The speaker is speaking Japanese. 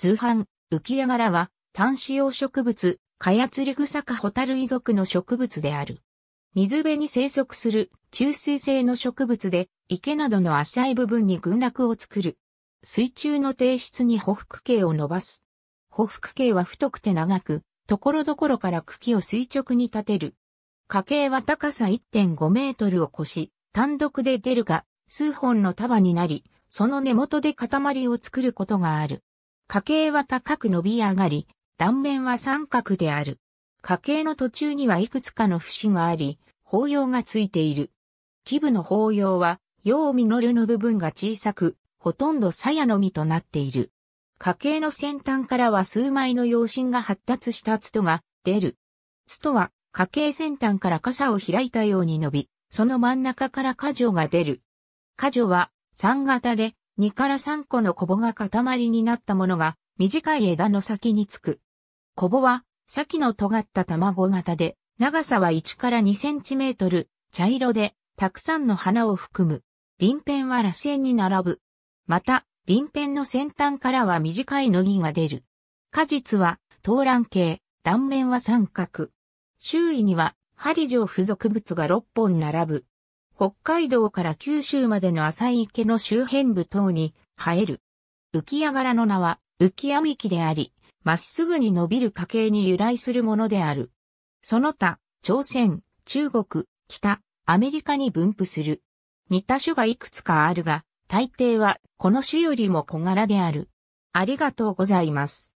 図版、浮き上がらは、単子葉植物、カヤツリグサカホタルイ族の植物である。水辺に生息する中水性の植物で、池などの浅い部分に群落を作る。水中の低質に保腹径を伸ばす。保腹径は太くて長く、ところどころから茎を垂直に立てる。花計は高さ1.5メートルを越し、単独で出るが、数本の束になり、その根元で塊を作ることがある。家計は高く伸び上がり、断面は三角である。家計の途中にはいくつかの節があり、包要がついている。基部の包要は、葉実の部分が小さく、ほとんど鞘の実となっている。家計の先端からは数枚の養針が発達したツトが出る。ツトは家計先端から傘を開いたように伸び、その真ん中から花女が出る。花女は三型で2から3個のコボが塊になったものが短い枝の先につく。コボは先の尖った卵型で長さは1から2センチメートル、茶色でたくさんの花を含む。輪辺は螺旋に並ぶ。また、輪辺の先端からは短い乃木が出る。果実は頭卵形、断面は三角。周囲には針状付属物が6本並ぶ。北海道から九州までの浅い池の周辺部等に生える。浮き上がらの名は浮き網機であり、まっすぐに伸びる家系に由来するものである。その他、朝鮮、中国、北、アメリカに分布する。似た種がいくつかあるが、大抵はこの種よりも小柄である。ありがとうございます。